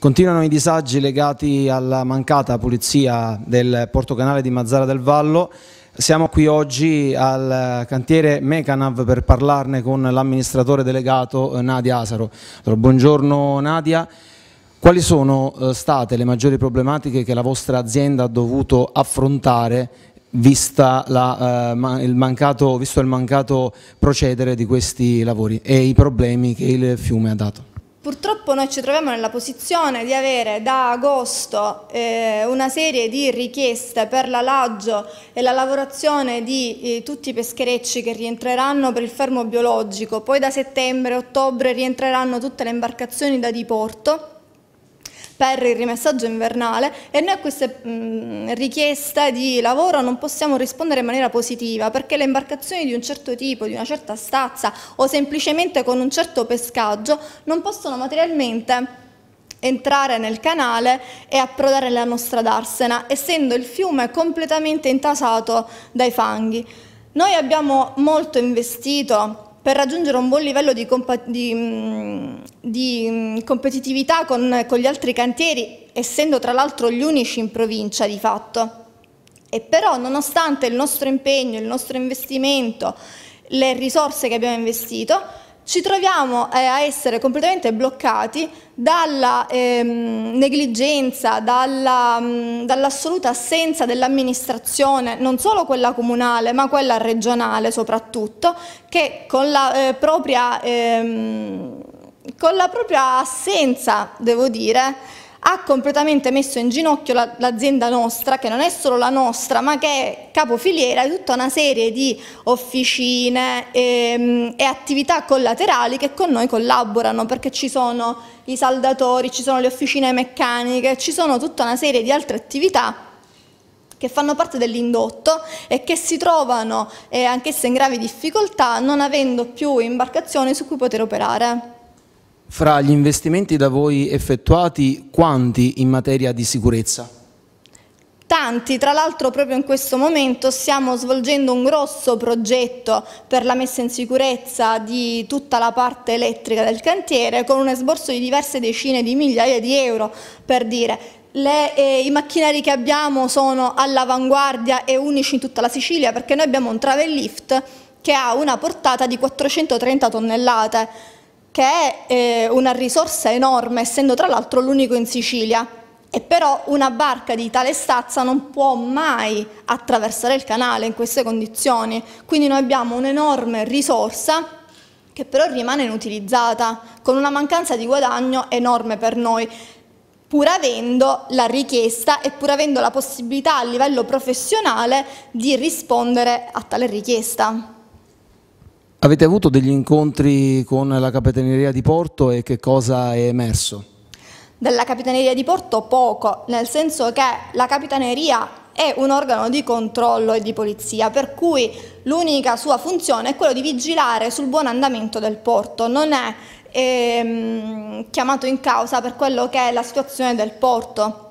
Continuano i disagi legati alla mancata pulizia del porto canale di Mazzara del Vallo. Siamo qui oggi al cantiere Mecanav per parlarne con l'amministratore delegato eh, Nadia Asaro. Allora, buongiorno Nadia. Quali sono eh, state le maggiori problematiche che la vostra azienda ha dovuto affrontare vista la, eh, il mancato, visto il mancato procedere di questi lavori e i problemi che il fiume ha dato? Purtroppo noi ci troviamo nella posizione di avere da agosto eh, una serie di richieste per l'alaggio e la lavorazione di eh, tutti i pescherecci che rientreranno per il fermo biologico, poi da settembre ottobre rientreranno tutte le imbarcazioni da diporto per il rimessaggio invernale e noi a queste mh, mm, richieste di lavoro non possiamo rispondere in maniera positiva perché le imbarcazioni di un certo tipo, di una certa stazza o semplicemente con un certo pescaggio non possono materialmente entrare nel canale e approdare la nostra darsena, essendo il fiume completamente intasato dai fanghi. Noi abbiamo molto investito per raggiungere un buon livello di, di, mm, di mm, competitività con, con gli altri cantieri, essendo tra l'altro gli unici in provincia di fatto. E però nonostante il nostro impegno, il nostro investimento, le risorse che abbiamo investito, ci troviamo eh, a essere completamente bloccati dalla ehm, negligenza, mm, dall'assoluta assenza dell'amministrazione, non solo quella comunale ma quella regionale soprattutto, che con la eh, propria... Ehm, con la propria assenza, devo dire, ha completamente messo in ginocchio l'azienda nostra, che non è solo la nostra, ma che è capofiliera di tutta una serie di officine e, ehm, e, attività collaterali che con noi collaborano, perché ci sono i saldatori, ci sono le officine meccaniche, ci sono tutta una serie di altre attività che fanno parte dell'indotto e che si trovano eh, anch'esse in gravi difficoltà non avendo più imbarcazioni su cui poter operare. Fra gli investimenti da voi effettuati, quanti in materia di sicurezza? Tanti, tra l'altro proprio in questo momento stiamo svolgendo un grosso progetto per la messa in sicurezza di tutta la parte elettrica del cantiere con un esborso di diverse decine di migliaia di euro per dire le, eh, I macchinari che abbiamo sono all'avanguardia e unici in tutta la Sicilia perché noi abbiamo un travel lift che ha una portata di 430 tonnellate che è eh, una risorsa enorme, essendo tra l'altro l'unico in Sicilia. E però una barca di tale stazza non può mai attraversare il canale in queste condizioni, quindi noi abbiamo un'enorme risorsa che però rimane inutilizzata, con una mancanza di guadagno enorme per noi, pur avendo la richiesta e pur avendo la possibilità a livello professionale di rispondere a tale richiesta. Avete avuto degli incontri con la Capitaneria di Porto e che cosa è emerso? Della Capitaneria di Porto poco, nel senso che la Capitaneria è un organo di controllo e di polizia, per cui l'unica sua funzione è quella di vigilare sul buon andamento del porto, non è ehm, chiamato in causa per quello che è la situazione del porto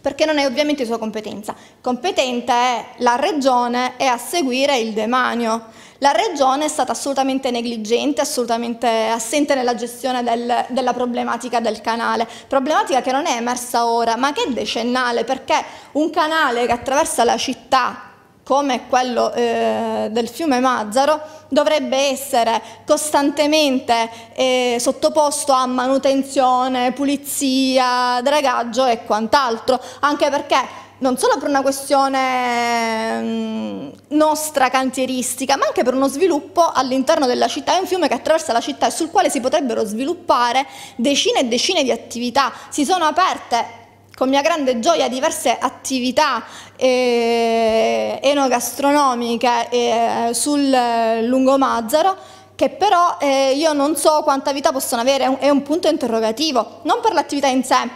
perché non è ovviamente sua competenza. Competente è la regione e a seguire il demanio. La Regione è stata assolutamente negligente, assolutamente assente nella gestione del, della problematica del canale, problematica che non è emersa ora ma che è decennale perché un canale che attraversa la città come quello eh, del fiume Mazzaro dovrebbe essere costantemente eh, sottoposto a manutenzione, pulizia, dragaggio e quant'altro, anche perché non solo per una questione mm, nostra cantieristica, ma anche per uno sviluppo all'interno della città. È un fiume che attraversa la città e sul quale si potrebbero sviluppare decine e decine di attività. Si sono aperte con mia grande gioia diverse attività eh, enogastronomiche eh, sul eh, Lungomazzaro che però eh, io non so quanta vita possono avere, è un punto interrogativo, non per l'attività in sé,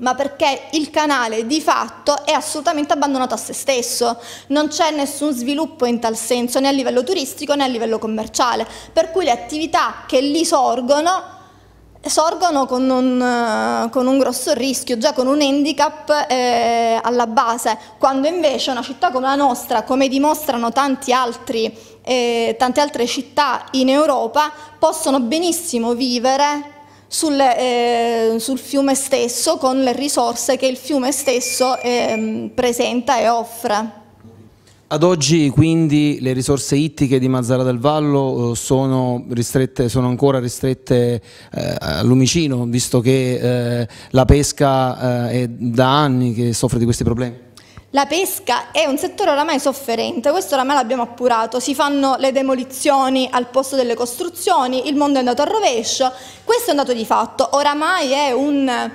ma perché il canale di fatto è assolutamente abbandonato a se stesso, non c'è nessun sviluppo in tal senso né a livello turistico né a livello commerciale, per cui le attività che lì sorgono sorgono con un, eh, con un grosso rischio, già con un handicap eh, alla base, quando invece una città come la nostra, come dimostrano altri, eh, tante altre città in Europa, possono benissimo vivere sul, eh, sul, fiume stesso con le risorse che il fiume stesso eh, presenta e offre. Ad oggi quindi le risorse ittiche di Mazzara del Vallo eh, sono, ristrette, sono ancora ristrette eh, a Lumicino, visto che eh, la pesca eh, è da anni che soffre di questi problemi? La pesca è un settore oramai sofferente, questo oramai l'abbiamo appurato, si fanno le demolizioni al posto delle costruzioni, il mondo è andato al rovescio, questo è un dato di fatto, oramai è un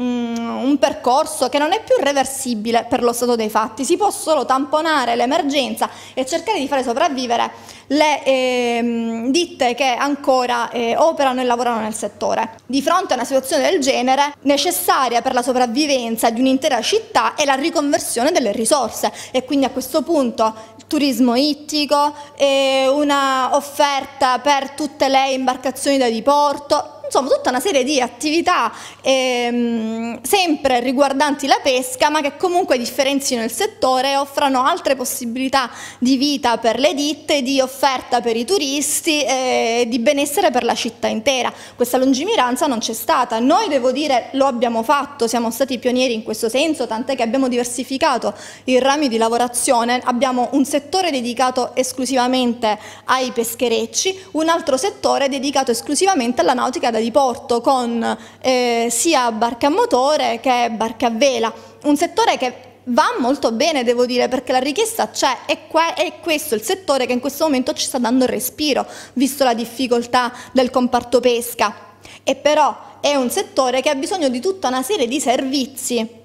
Mm, un percorso che non è più reversibile per lo stato dei fatti, si può solo tamponare l'emergenza e cercare di fare sopravvivere le eh, ditte che ancora eh, operano e lavorano nel settore. Di fronte a una situazione del genere, necessaria per la sopravvivenza di un'intera città è la riconversione delle risorse e quindi a questo punto il turismo ittico, eh, una offerta per tutte le imbarcazioni da diporto, insomma tutta una serie di attività ehm, sempre riguardanti la pesca ma che comunque differenzino il settore e offrano altre possibilità di vita per le ditte, di offerta per i turisti eh, e di benessere per la città intera. Questa lungimiranza non c'è stata, noi devo dire lo abbiamo fatto, siamo stati pionieri in questo senso, tant'è che abbiamo diversificato i rami di lavorazione, abbiamo un settore dedicato esclusivamente ai pescherecci, un altro settore dedicato esclusivamente alla nautica da di porto con eh, sia barche a motore che barche a vela, un settore che va molto bene devo dire perché la richiesta c'è e que è questo il settore che in questo momento ci sta dando il respiro visto la difficoltà del comparto pesca e però è un settore che ha bisogno di tutta una serie di servizi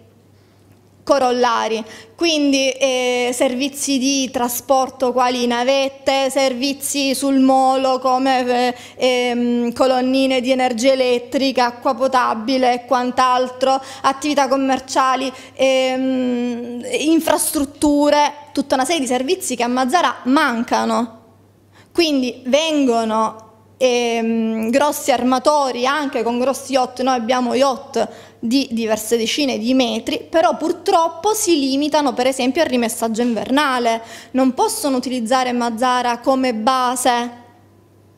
corollari, quindi eh, servizi di trasporto quali navette, servizi sul molo come eh, ehm, colonnine di energia elettrica, acqua potabile e quant'altro, attività commerciali, eh, infrastrutture, tutta una serie di servizi che a Mazzara mancano. Quindi vengono e, ehm, grossi armatori anche con grossi yacht, noi abbiamo yacht di diverse decine di metri, però purtroppo si limitano per esempio al rimessaggio invernale, non possono utilizzare Mazzara come base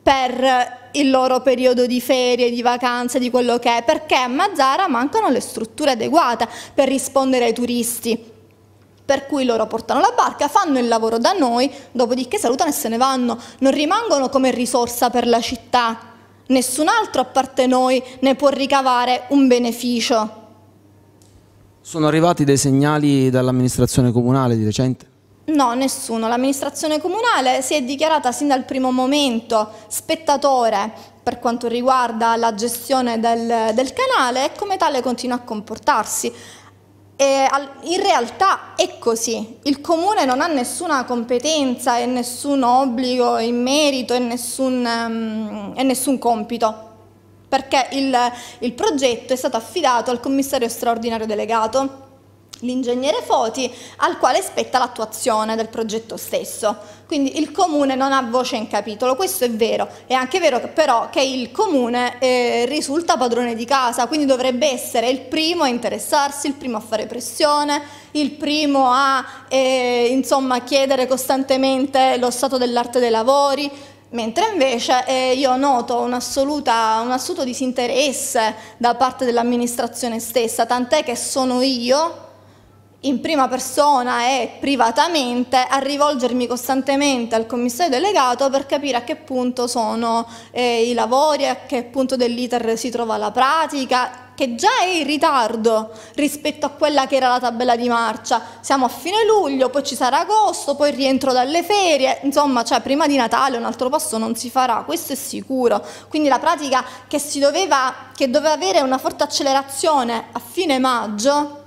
per il loro periodo di ferie, di vacanze, di quello che è, perché a Mazzara mancano le strutture adeguate per rispondere ai turisti per cui loro portano la barca, fanno il lavoro da noi, dopodiché salutano e se ne vanno, non rimangono come risorsa per la città, nessun altro a parte noi ne può ricavare un beneficio. Sono arrivati dei segnali dall'amministrazione comunale di recente? No, nessuno. L'amministrazione comunale si è dichiarata sin dal primo momento spettatore per quanto riguarda la gestione del, del canale e come tale continua a comportarsi. E in realtà è così, il comune non ha nessuna competenza e nessun obbligo in merito e nessun, ehm, e nessun compito perché il, il progetto è stato affidato al commissario straordinario delegato l'ingegnere Foti al quale spetta l'attuazione del progetto stesso. Quindi il comune non ha voce in capitolo, questo è vero, è anche vero però che il comune eh, risulta padrone di casa, quindi dovrebbe essere il primo a interessarsi, il primo a fare pressione, il primo a eh, insomma, chiedere costantemente lo stato dell'arte dei lavori, Mentre invece eh, io noto un, un assoluto disinteresse da parte dell'amministrazione stessa, tant'è che sono io in prima persona e privatamente a rivolgermi costantemente al commissario delegato per capire a che punto sono eh, i lavori, a che punto dell'iter si trova la pratica, che già è in ritardo rispetto a quella che era la tabella di marcia. Siamo a fine luglio, poi ci sarà agosto, poi rientro dalle ferie, insomma, cioè prima di Natale un altro passo non si farà, questo è sicuro. Quindi la pratica che, doveva, che doveva avere una forte accelerazione a fine maggio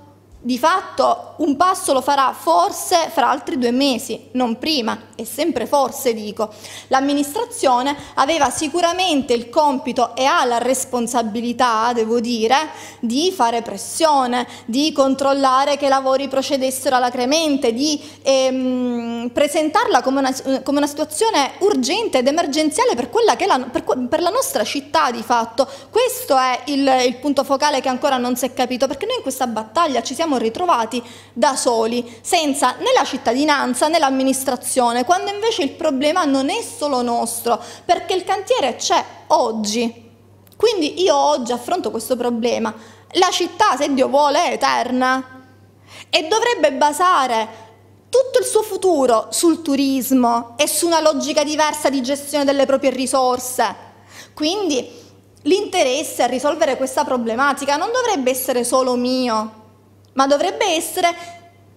di fatto un passo lo farà forse fra altri due mesi, non prima, e sempre forse dico. L'amministrazione aveva sicuramente il compito e ha la responsabilità, devo dire, di fare pressione, di controllare che i lavori procedessero alla cremente, di ehm, presentarla come una, come una, situazione urgente ed emergenziale per, la, per, per la, nostra città di fatto. Questo è il, il punto focale che ancora non si è capito, perché noi in questa battaglia ci siamo siamo ritrovati da soli, senza né la cittadinanza né l'amministrazione, quando invece il problema non è solo nostro, perché il cantiere c'è oggi. Quindi io oggi affronto questo problema. La città, se Dio vuole, è eterna e dovrebbe basare tutto il suo futuro sul turismo e su una logica diversa di gestione delle proprie risorse. Quindi l'interesse a risolvere questa problematica non dovrebbe essere solo mio, ma dovrebbe essere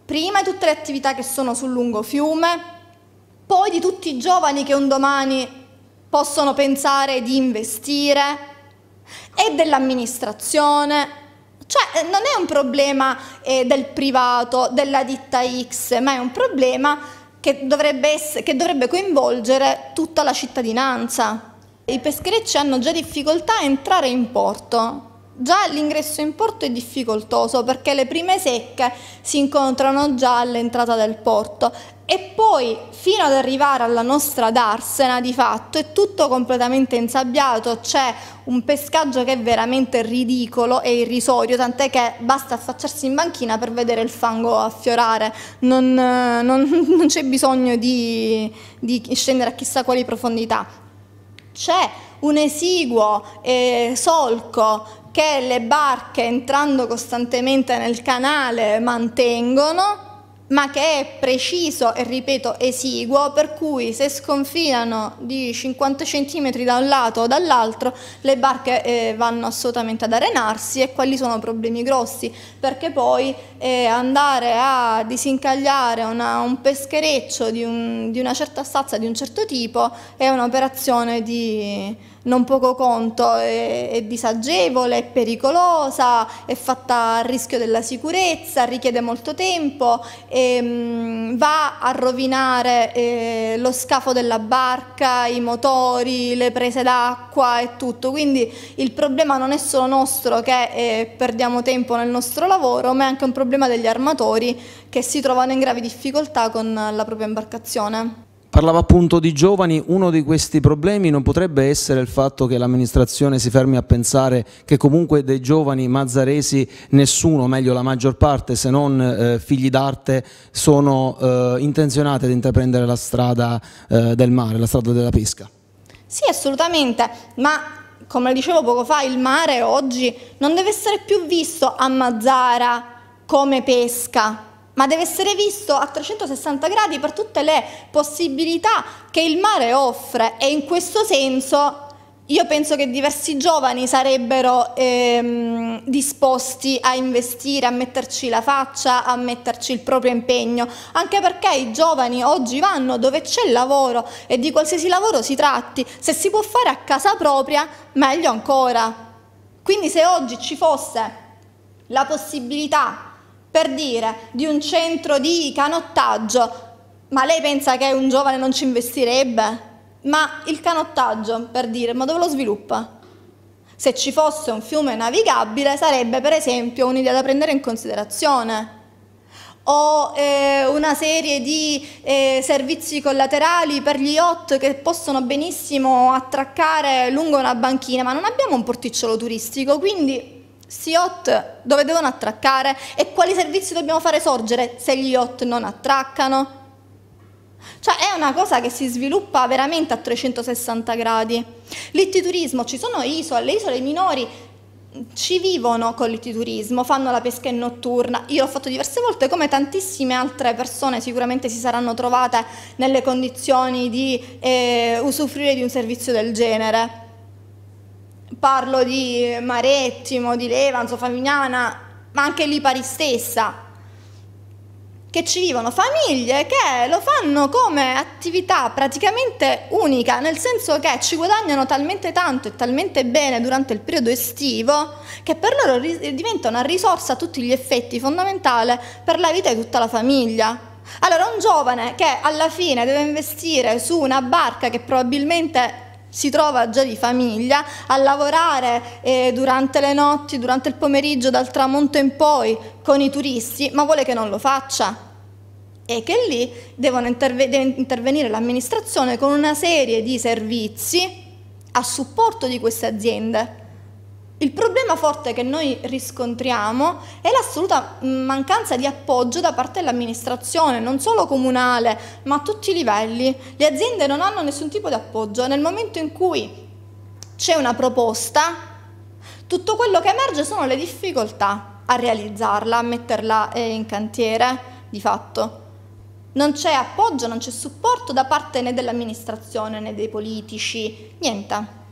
prima di tutte le attività che sono sul lungo fiume, poi di tutti i giovani che un domani possono pensare di investire e dell'amministrazione. Cioè eh, non è un problema eh, del privato, della ditta X, ma è un problema che dovrebbe, essere, che dovrebbe coinvolgere tutta la cittadinanza. I pescherecci hanno già difficoltà a entrare in porto Già l'ingresso in porto è difficoltoso perché le prime secche si incontrano già all'entrata del porto e poi fino ad arrivare alla nostra darsena di fatto è tutto completamente insabbiato, c'è un pescaggio che è veramente ridicolo e irrisorio, tant'è che basta affacciarsi in banchina per vedere il fango affiorare, non, non, non c'è bisogno di, di scendere a chissà quali profondità. C'è un esiguo eh, solco che le barche entrando costantemente nel canale mantengono, ma che è preciso e ripeto esiguo, per cui se sconfinano di 50 cm da un lato o dall'altro le barche eh, vanno assolutamente ad arenarsi e quali sono problemi grossi, perché poi eh, andare a disincagliare una, un peschereccio di, un, di una certa stazza di un certo tipo è un'operazione di non poco conto, è, è disagevole, è pericolosa, è fatta a rischio della sicurezza, richiede molto tempo, e, ehm, mh, va a rovinare eh, lo scafo della barca, i motori, le prese d'acqua e tutto. Quindi il problema non è solo nostro che eh, perdiamo tempo nel nostro lavoro, ma è anche un problema degli armatori che si trovano in gravi difficoltà con la propria imbarcazione. Parlava appunto di giovani, uno di questi problemi non potrebbe essere il fatto che l'amministrazione si fermi a pensare che comunque dei giovani mazzaresi nessuno, meglio la maggior parte se non eh, figli d'arte, sono eh, intenzionati ad intraprendere la strada eh, del mare, la strada della pesca. Sì, assolutamente, ma come dicevo poco fa, il mare oggi non deve essere più visto a Mazzara come pesca, ma deve essere visto a 360 gradi per tutte le possibilità che il mare offre e in questo senso io penso che diversi giovani sarebbero ehm, disposti a investire, a metterci la faccia, a metterci il proprio impegno, anche perché i giovani oggi vanno dove c'è il lavoro e di qualsiasi lavoro si tratti, se si può fare a casa propria meglio ancora. Quindi se oggi ci fosse la possibilità per dire di un centro di canottaggio, ma lei pensa che un giovane non ci investirebbe? Ma il canottaggio, per dire, ma dove lo sviluppa? Se ci fosse un fiume navigabile sarebbe per esempio un'idea da prendere in considerazione o eh, una serie di eh, servizi collaterali per gli yacht che possono benissimo attraccare lungo una banchina, ma non abbiamo un porticciolo turistico, quindi si yacht dove devono attraccare e quali servizi dobbiamo fare sorgere se gli yacht non attraccano. Cioè è una cosa che si sviluppa veramente a 360 gradi. L'ittiturismo, ci sono isole, le isole minori ci vivono con l'ittiturismo, fanno la pesca in notturna. Io l'ho fatto diverse volte, come tantissime altre persone sicuramente si saranno trovate nelle condizioni di eh, usufruire di un servizio del genere. Parlo di Marettimo, di Levanzo, Favignana, ma anche Lipari stessa, che ci vivono famiglie che lo fanno come attività praticamente unica, nel senso che ci guadagnano talmente tanto e talmente bene durante il periodo estivo che per loro diventa una risorsa a tutti gli effetti fondamentale per la vita di tutta la famiglia. Allora un giovane che alla fine deve investire su una barca che probabilmente si trova già di famiglia a lavorare eh, durante le notti, durante il pomeriggio, dal tramonto in poi con i turisti, ma vuole che non lo faccia. E che lì interve deve intervenire l'amministrazione con una serie di servizi a supporto di queste aziende. Il problema forte che noi riscontriamo è l'assoluta mancanza di appoggio da parte dell'amministrazione, non solo comunale, ma a tutti i livelli. Le aziende non hanno nessun tipo di appoggio. Nel momento in cui c'è una proposta, tutto quello che emerge sono le difficoltà a realizzarla, a metterla eh, in cantiere, di fatto. Non c'è appoggio, non c'è supporto da parte né dell'amministrazione né dei politici, niente.